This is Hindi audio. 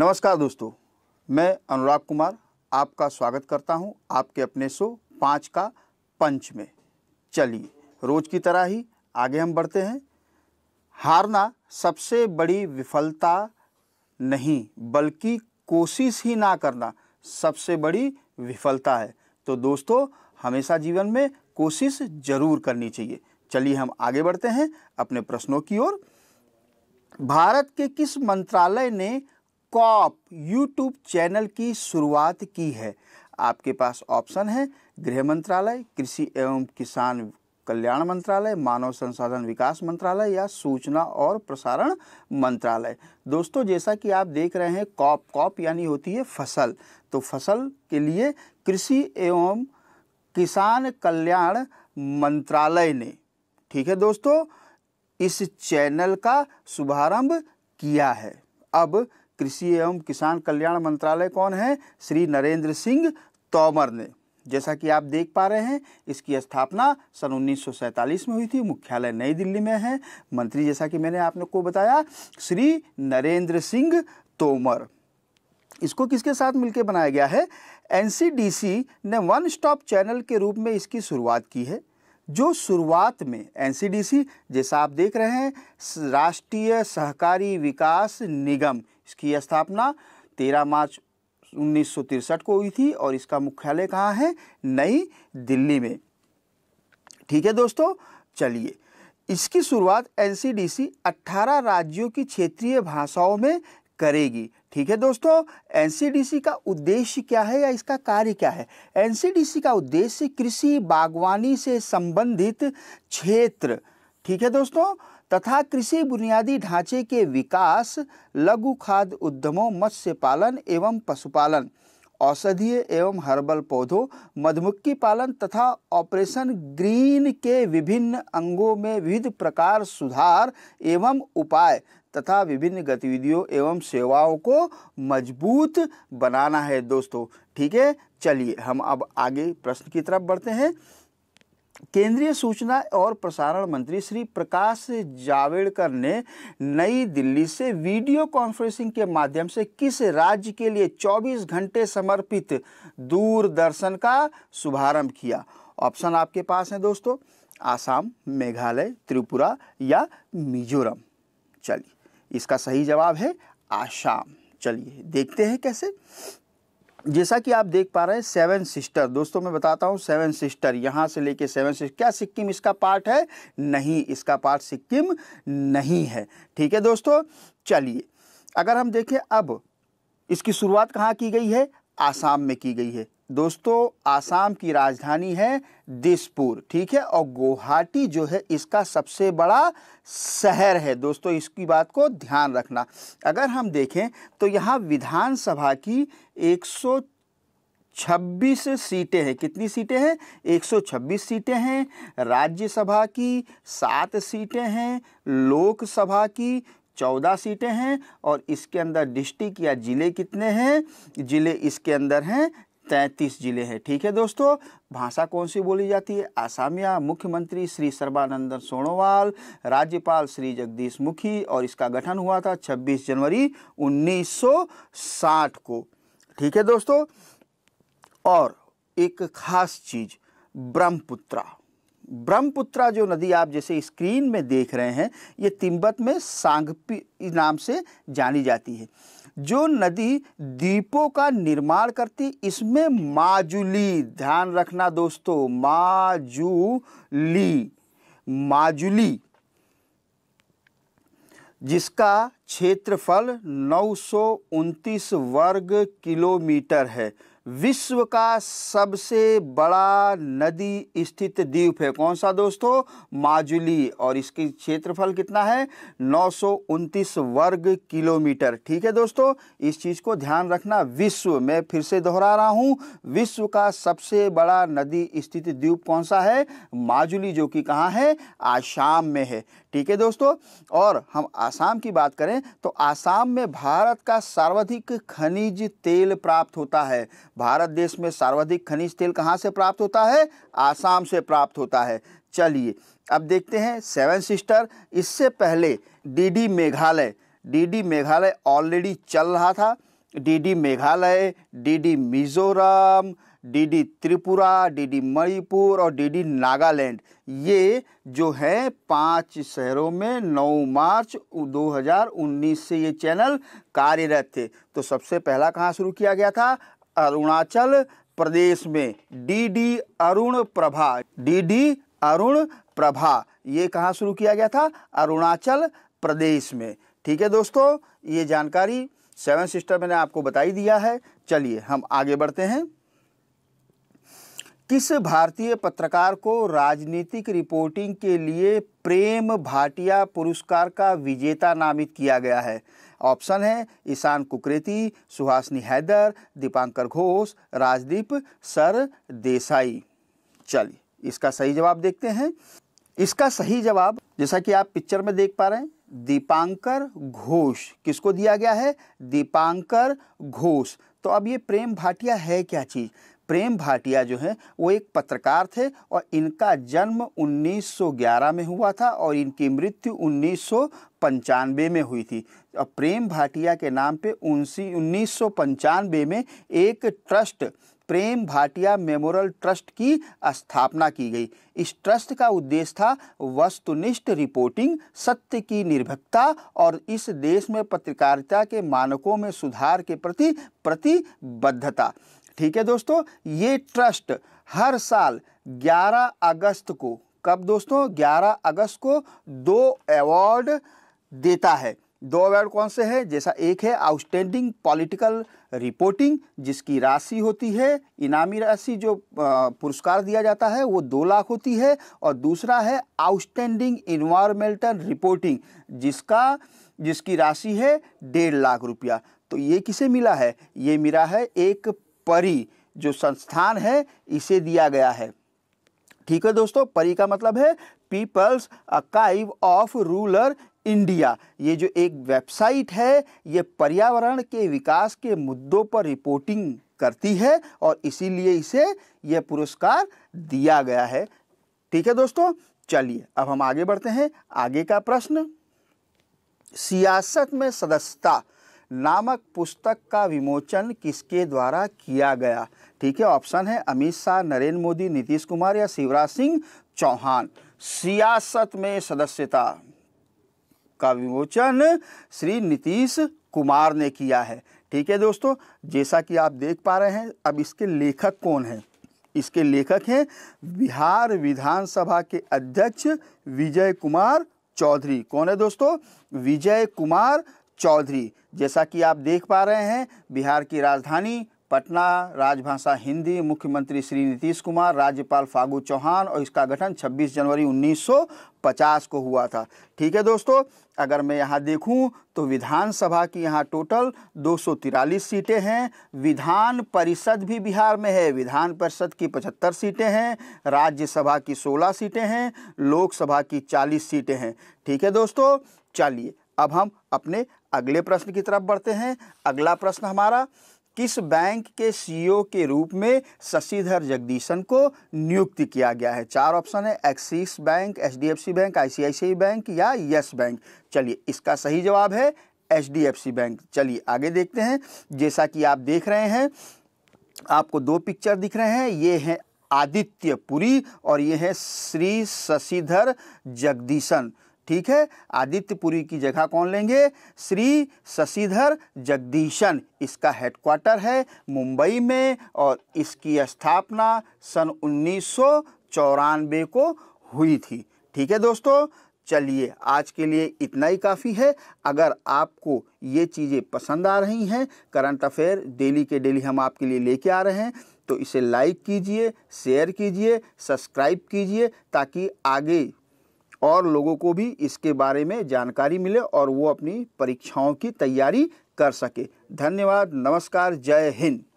नमस्कार दोस्तों मैं अनुराग कुमार आपका स्वागत करता हूं आपके अपने शो पाँच का पंच में चलिए रोज की तरह ही आगे हम बढ़ते हैं हारना सबसे बड़ी विफलता नहीं बल्कि कोशिश ही ना करना सबसे बड़ी विफलता है तो दोस्तों हमेशा जीवन में कोशिश जरूर करनी चाहिए चलिए हम आगे बढ़ते हैं अपने प्रश्नों की ओर भारत के किस मंत्रालय ने कॉप यूट्यूब चैनल की शुरुआत की है आपके पास ऑप्शन है गृह मंत्रालय कृषि एवं किसान कल्याण मंत्रालय मानव संसाधन विकास मंत्रालय या सूचना और प्रसारण मंत्रालय दोस्तों जैसा कि आप देख रहे हैं कॉप कॉप यानी होती है फसल तो फसल के लिए कृषि एवं किसान कल्याण मंत्रालय ने ठीक है दोस्तों इस चैनल का शुभारंभ किया है अब कृषि एवं किसान कल्याण मंत्रालय कौन है श्री नरेंद्र सिंह तोमर ने जैसा कि आप देख पा रहे हैं इसकी स्थापना सन उन्नीस में हुई थी मुख्यालय नई दिल्ली में है मंत्री जैसा कि मैंने आपने को बताया श्री नरेंद्र सिंह तोमर इसको किसके साथ मिलकर बनाया गया है एनसीडीसी ने वन स्टॉप चैनल के रूप में इसकी शुरुआत की है जो शुरुआत में एनसीडीसी जैसा आप देख रहे हैं राष्ट्रीय सहकारी विकास निगम इसकी स्थापना 13 मार्च उन्नीस को हुई थी और इसका मुख्यालय कहाँ है नई दिल्ली में ठीक है दोस्तों चलिए इसकी शुरुआत एनसीडीसी 18 राज्यों की क्षेत्रीय भाषाओं में करेगी ठीक है दोस्तों एनसीडीसी का उद्देश्य क्या है या इसका कार्य क्या है एनसीडीसी का उद्देश्य कृषि बागवानी से संबंधित क्षेत्र ठीक है दोस्तों तथा कृषि बुनियादी ढांचे के विकास लघु खाद्य उद्यमों मत्स्य पालन एवं पशुपालन औषधीय एवं हर्बल पौधों मधुमक्खी पालन तथा ऑपरेशन ग्रीन के विभिन्न अंगों में विविध प्रकार सुधार एवं उपाय तथा विभिन्न गतिविधियों एवं सेवाओं को मजबूत बनाना है दोस्तों ठीक है चलिए हम अब आगे प्रश्न की तरफ बढ़ते हैं केंद्रीय सूचना और प्रसारण मंत्री श्री प्रकाश जावड़ेकर ने नई दिल्ली से वीडियो कॉन्फ्रेंसिंग के माध्यम से किस राज्य के लिए 24 घंटे समर्पित दूरदर्शन का शुभारंभ किया ऑप्शन आपके पास है दोस्तों आसाम मेघालय त्रिपुरा या मिजोरम चलिए इसका सही जवाब है आसाम चलिए देखते हैं कैसे जैसा कि आप देख पा रहे हैं सेवन सिस्टर दोस्तों मैं बताता हूँ सेवन सिस्टर यहाँ से लेके सेवन सिस्टर क्या सिक्किम इसका पार्ट है नहीं इसका पार्ट सिक्किम नहीं है ठीक है दोस्तों चलिए अगर हम देखें अब इसकी शुरुआत कहाँ की गई है आसाम में की गई है दोस्तों आसाम की राजधानी है दिसपुर ठीक है और गुवाहाटी जो है इसका सबसे बड़ा शहर है दोस्तों इसकी बात को ध्यान रखना अगर हम देखें तो यहाँ विधानसभा की 126 छब्बीस सीटें हैं कितनी सीटें हैं 126 सीटें हैं राज्यसभा की सात सीटें हैं लोकसभा की चौदह सीटें हैं और इसके अंदर डिस्ट्रिक्ट या ज़िले कितने हैं ज़िले इसके अंदर हैं तैंतीस जिले हैं ठीक है दोस्तों भाषा कौन सी बोली जाती है आसामिया मुख्यमंत्री श्री सर्बानंदन सोनोवाल राज्यपाल श्री जगदीश मुखी और इसका गठन हुआ था 26 जनवरी 1960 को ठीक है दोस्तों और एक खास चीज ब्रह्मपुत्रा ब्रह्मपुत्रा जो नदी आप जैसे स्क्रीन में देख रहे हैं ये तिब्बत में सांगपी नाम से जानी जाती है जो नदी दीपों का निर्माण करती इसमें माजुली ध्यान रखना दोस्तों माजूली माजुली जिसका क्षेत्रफल नौ वर्ग किलोमीटर है विश्व का सबसे बड़ा नदी स्थित द्वीप है कौन सा दोस्तों माजुली और इसके क्षेत्रफल कितना है नौ वर्ग किलोमीटर ठीक है दोस्तों इस चीज़ को ध्यान रखना विश्व मैं फिर से दोहरा रहा हूँ विश्व का सबसे बड़ा नदी स्थित द्वीप कौन सा है माजुली जो कि कहाँ है आसाम में है ठीक है दोस्तों और हम आसाम की बात करें तो आसाम में भारत का सर्वाधिक खनिज तेल प्राप्त होता है भारत देश में सर्वाधिक खनिज तेल कहाँ से प्राप्त होता है आसाम से प्राप्त होता है चलिए अब देखते हैं सेवन सिस्टर इससे पहले DD Meghalaya DD Meghalaya already चल रहा था DD Meghalaya DD Mizoram DD Tripura DD Manipur और डीडी नागालैंड ये जो है पांच शहरों में 9 मार्च 2019 से ये चैनल कार्यरत थे तो सबसे पहला कहाँ शुरू किया गया था अरुणाचल प्रदेश में डीडी अरुण प्रभा डीडी अरुण प्रभा ये कहाँ शुरू किया गया था अरुणाचल प्रदेश में ठीक है दोस्तों ये जानकारी सेवन सिस्टर मैंने आपको बताई दिया है चलिए हम आगे बढ़ते हैं किस भारतीय पत्रकार को राजनीतिक रिपोर्टिंग के लिए प्रेम भाटिया पुरस्कार का विजेता नामित किया गया है ऑप्शन है ईशान कुकरेती सुहासनी हैदर दीपांकर घोष राजदीप सर देसाई चलिए इसका सही जवाब देखते हैं इसका सही जवाब जैसा कि आप पिक्चर में देख पा रहे हैं दीपांकर घोष किसको दिया गया है दीपांकर घोष तो अब ये प्रेम भाटिया है क्या चीज़ प्रेम भाटिया जो हैं वो एक पत्रकार थे और इनका जन्म 1911 में हुआ था और इनकी मृत्यु उन्नीस पंचानवे में हुई थी और प्रेम भाटिया के नाम पे उनसी उन्नीस में एक trust Prem Bhatia memorial trust की स्थापना की गई इस ट्रस्ट का उद्देश्य था वस्तुनिष्ठ रिपोर्टिंग सत्य की निर्भकता और इस देश में पत्रकारिता के मानकों में सुधार के प्रति प्रतिबद्धता ठीक है दोस्तों ये ट्रस्ट हर साल 11 अगस्त को कब दोस्तों 11 अगस्त को दो अवार्ड देता है दो अवार्ड कौन से हैं जैसा एक है आउटस्टैंडिंग पॉलिटिकल रिपोर्टिंग जिसकी राशि होती है इनामी राशि जो पुरस्कार दिया जाता है वो दो लाख होती है और दूसरा है आउटस्टैंडिंग इन्वायरमेंटल रिपोर्टिंग जिसका जिसकी राशि है डेढ़ लाख रुपया तो ये किसे मिला है ये मिला है एक परी जो संस्थान है इसे दिया गया है ठीक है दोस्तों परी का मतलब है पीपल्स अकाइव ऑफ रूलर इंडिया ये जो एक वेबसाइट है ये पर्यावरण के विकास के मुद्दों पर रिपोर्टिंग करती है और इसीलिए इसे यह पुरस्कार दिया गया है ठीक है दोस्तों चलिए अब हम आगे बढ़ते हैं आगे का प्रश्न सियासत में सदस्यता नामक पुस्तक का विमोचन किसके द्वारा किया गया ठीक है ऑप्शन है अमित शाह नरेंद्र मोदी नीतीश कुमार या शिवराज सिंह चौहान सियासत में सदस्यता का विमोचन श्री नीतीश कुमार ने किया है ठीक है दोस्तों जैसा कि आप देख पा रहे हैं अब इसके लेखक कौन है इसके लेखक हैं बिहार विधानसभा के अध्यक्ष विजय कुमार चौधरी कौन है दोस्तों विजय कुमार चौधरी जैसा कि आप देख पा रहे हैं बिहार की राजधानी पटना राजभाषा हिंदी मुख्यमंत्री श्री नीतीश कुमार राज्यपाल फागू चौहान और इसका गठन 26 जनवरी 1950 को हुआ था ठीक है दोस्तों अगर मैं यहाँ देखूँ तो विधानसभा की यहाँ टोटल दो सीटें हैं विधान परिषद भी बिहार में है विधान परिषद की 75 सीटें हैं राज्यसभा की 16 सीटें हैं लोकसभा की 40 सीटें हैं ठीक है दोस्तों चलिए अब हम अपने अगले प्रश्न की तरफ बढ़ते हैं अगला प्रश्न हमारा किस बैंक के सीईओ e के रूप में शशिधर जगदीशन को नियुक्त किया गया है चार ऑप्शन है Axis bank HDFC bank ICICI bank या यस बैंक चलिए इसका सही जवाब है एचडीएफसी बैंक चलिए आगे देखते हैं जैसा कि आप देख रहे हैं आपको दो पिक्चर दिख रहे हैं ये हैं आदित्य पुरी और ये है श्री शशिधर जगदीशन ठीक है आदित्यपुरी की जगह कौन लेंगे श्री शशिधर जगदीशन इसका हेडक्वार्टर है मुंबई में और इसकी स्थापना सन उन्नीस को हुई थी ठीक है दोस्तों चलिए आज के लिए इतना ही काफ़ी है अगर आपको ये चीज़ें पसंद आ रही हैं करंट अफेयर डेली के डेली हम आपके लिए लेके आ रहे हैं तो इसे लाइक कीजिए शेयर कीजिए सब्सक्राइब कीजिए ताकि आगे और लोगों को भी इसके बारे में जानकारी मिले और वो अपनी परीक्षाओं की तैयारी कर सके धन्यवाद नमस्कार जय हिंद